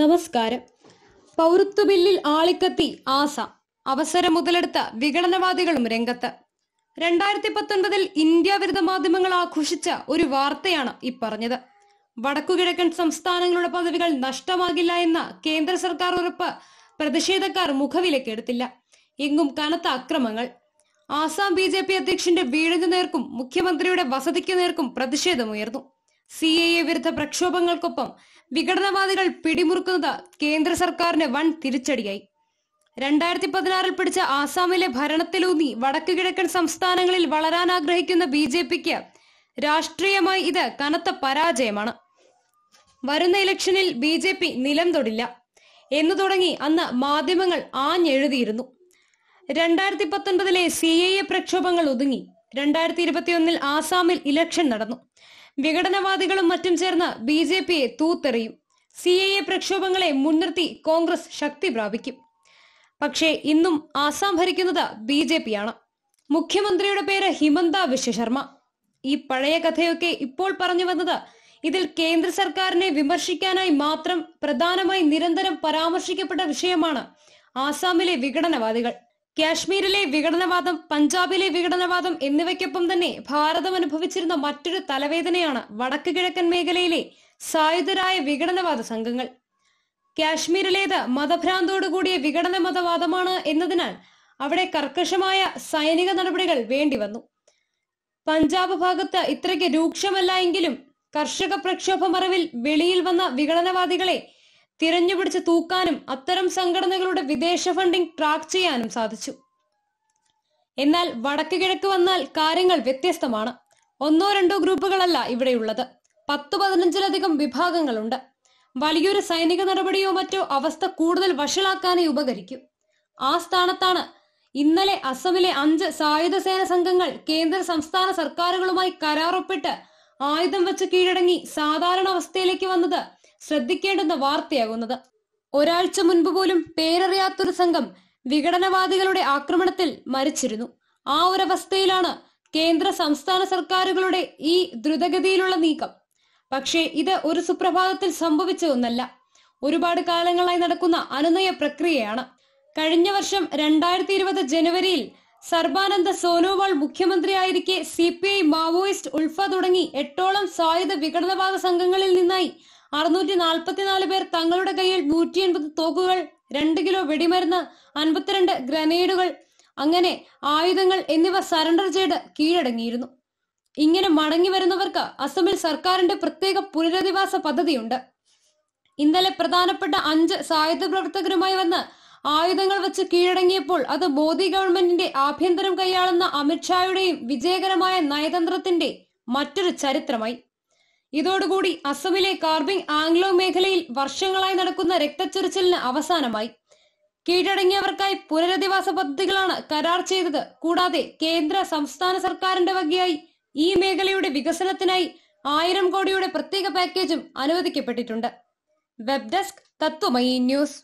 നമസ്കാരം പൗരത്വ ബില്ലിൽ ആളിക്കത്തി ആസ അവസരം മുതലെടുത്ത വിഘടനവാദികളും രംഗത്ത് രണ്ടായിരത്തി പത്തൊൻപതിൽ ഇന്ത്യ വിരുദ്ധ മാധ്യമങ്ങൾ ആഘോഷിച്ച ഒരു വാർത്തയാണ് ഇപ്പറഞ്ഞത് വടക്കുകിഴക്കൻ സംസ്ഥാനങ്ങളുടെ പദവികൾ നഷ്ടമാകില്ല എന്ന കേന്ദ്ര സർക്കാർ ഉറപ്പ് പ്രതിഷേധക്കാർ മുഖവിലക്കെടുത്തില്ല എങ്ങും കനത്ത അക്രമങ്ങൾ ആസാം ബി ജെ പി അധ്യക്ഷന്റെ വീടിനു നേർക്കും മുഖ്യമന്ത്രിയുടെ വസതിക്ക് നേർക്കും പ്രതിഷേധമുയർന്നു സി എ എ വിരുദ്ധ പ്രക്ഷോഭങ്ങൾക്കൊപ്പം വിഘടനവാദികൾ പിടിമുറുക്കുന്നത് കേന്ദ്ര സർക്കാരിന് വൻ തിരിച്ചടിയായി രണ്ടായിരത്തി പതിനാറിൽ പിടിച്ച ആസാമിലെ ഭരണത്തിലൂന്നി വടക്കു കിഴക്കൻ സംസ്ഥാനങ്ങളിൽ വളരാൻ ആഗ്രഹിക്കുന്ന ബി ജെ പിക്ക് രാഷ്ട്രീയമായി ഇത് കനത്ത പരാജയമാണ് വരുന്ന ഇലക്ഷനിൽ ബി ജെ പി നിലം തൊടില്ല എന്നു തുടങ്ങി അന്ന് മാധ്യമങ്ങൾ ആഞ്ഞെഴുതിയിരുന്നു രണ്ടായിരത്തി പത്തൊൻപതിലെ സി എ എ പ്രക്ഷോഭങ്ങൾ ഒതുങ്ങി രണ്ടായിരത്തി ഇരുപത്തിയൊന്നിൽ ആസാമിൽ ഇലക്ഷൻ നടന്നു വിഘടനവാദികളും മറ്റും ചേർന്ന് ബി ജെ പിയെ തൂത്തെറിയും സി എ എ പ്രക്ഷോഭങ്ങളെ മുൻനിർത്തി കോൺഗ്രസ് ശക്തി പ്രാപിക്കും പക്ഷേ ഇന്നും ആസാം ഭരിക്കുന്നത് ബി ജെ ആണ് മുഖ്യമന്ത്രിയുടെ പേര് ഹിമന്ത വിശ്വശർമ്മ ഈ പഴയ കഥയൊക്കെ ഇപ്പോൾ പറഞ്ഞു വന്നത് ഇതിൽ കേന്ദ്ര സർക്കാരിനെ വിമർശിക്കാനായി മാത്രം പ്രധാനമായി നിരന്തരം പരാമർശിക്കപ്പെട്ട വിഷയമാണ് ആസാമിലെ വിഘടനവാദികൾ കാശ്മീരിലെ വിഘടനവാദം പഞ്ചാബിലെ വിഘടനവാദം എന്നിവയ്ക്കൊപ്പം തന്നെ ഭാരതം അനുഭവിച്ചിരുന്ന മറ്റൊരു തലവേദനയാണ് വടക്ക് കിഴക്കൻ മേഖലയിലെ സായുധരായ വിഘടനവാദ സംഘങ്ങൾ കാശ്മീരിലേത് മതഭ്രാന്തോടുകൂടിയ വിഘടന മതവാദമാണ് എന്നതിനാൽ അവിടെ കർക്കശമായ സൈനിക നടപടികൾ വേണ്ടി വന്നു പഞ്ചാബ് ഭാഗത്ത് ഇത്രയ്ക്ക് രൂക്ഷമല്ല എങ്കിലും കർഷക പ്രക്ഷോഭമറിവിൽ വെളിയിൽ വന്ന വിഘടനവാദികളെ തിരഞ്ഞുപിടിച്ച് തൂക്കാനും അത്തരം സംഘടനകളുടെ വിദേശ ഫണ്ടിംഗ് ട്രാക്ക് ചെയ്യാനും സാധിച്ചു എന്നാൽ വടക്ക് കിഴക്ക് വന്നാൽ കാര്യങ്ങൾ വ്യത്യസ്തമാണ് ഒന്നോ രണ്ടോ ഗ്രൂപ്പുകളല്ല ഇവിടെയുള്ളത് പത്ത് പതിനഞ്ചിലധികം വിഭാഗങ്ങളുണ്ട് വലിയൊരു സൈനിക നടപടിയോ മറ്റോ അവസ്ഥ കൂടുതൽ വഷളാക്കാനേ ഉപകരിക്കും ആ സ്ഥാനത്താണ് ഇന്നലെ അസമിലെ അഞ്ച് സായുധ സേന സംഘങ്ങൾ കേന്ദ്ര സംസ്ഥാന സർക്കാരുകളുമായി കരാറൊപ്പിട്ട് ആയുധം വെച്ച് കീഴടങ്ങി സാധാരണ അവസ്ഥയിലേക്ക് വന്നത് ശ്രദ്ധിക്കേണ്ടുന്ന വാർത്തയാകുന്നത് ഒരാഴ്ച മുൻപ് പോലും പേരറിയാത്തൊരു സംഘം വിഘടനവാദികളുടെ ആക്രമണത്തിൽ മരിച്ചിരുന്നു ആ ഒരവസ്ഥയിലാണ് കേന്ദ്ര സംസ്ഥാന സർക്കാരുകളുടെ ഈ ദ്രുതഗതിയിലുള്ള നീക്കം പക്ഷേ ഇത് ഒരു സുപ്രഭാതത്തിൽ സംഭവിച്ച ഒന്നല്ല ഒരുപാട് കാലങ്ങളായി നടക്കുന്ന അനുനയ പ്രക്രിയയാണ് കഴിഞ്ഞ വർഷം രണ്ടായിരത്തി ഇരുപത് ജനുവരിയിൽ സർബാനന്ദ സോനോവാൾ മുഖ്യമന്ത്രിയായിരിക്കെ C P I Maoist ULFA തുടങ്ങി എട്ടോളം സായുധ വിഘടനവാദ സംഘങ്ങളിൽ നിന്നായി അറുന്നൂറ്റി നാൽപ്പത്തിനാല് പേർ തങ്ങളുടെ കയ്യിൽ നൂറ്റി എൺപത് തോക്കുകൾ രണ്ട് കിലോ വെടിമരുന്ന് അൻപത്തിരണ്ട് ഗ്രനേഡുകൾ അങ്ങനെ ആയുധങ്ങൾ എന്നിവ സറണ്ടർ ചെയ്ത് കീഴടങ്ങിയിരുന്നു ഇങ്ങനെ മടങ്ങി വരുന്നവർക്ക് അസമിൽ സർക്കാരിന്റെ പ്രത്യേക പുനരധിവാസ പദ്ധതിയുണ്ട് ഇന്നലെ പ്രധാനപ്പെട്ട അഞ്ച് സായുധ പ്രവർത്തകരുമായി വന്ന് ആയുധങ്ങൾ വെച്ച് കീഴടങ്ങിയപ്പോൾ അത് മോദി ഗവൺമെന്റിന്റെ ആഭ്യന്തരം കൈയാളുന്ന അമിത്ഷായുടെയും വിജയകരമായ നയതന്ത്രത്തിന്റെ മറ്റൊരു ചരിത്രമായി ഇതോടുകൂടി അസമിലെ കാർബിംഗ് ആംഗ്ലോ മേഖലയിൽ വർഷങ്ങളായി നടക്കുന്ന രക്തച്ചൊരിച്ചിലിന് അവസാനമായി കീഴടങ്ങിയവർക്കായി പുനരധിവാസ പദ്ധതികളാണ് കരാർ ചെയ്തത് കൂടാതെ കേന്ദ്ര സംസ്ഥാന സർക്കാരിന്റെ വകയായി ഈ മേഖലയുടെ വികസനത്തിനായി ആയിരം കോടിയുടെ പ്രത്യേക പാക്കേജും അനുവദിക്കപ്പെട്ടിട്ടുണ്ട് വെബ് ഡെസ്ക് തത്വമയി ന്യൂസ്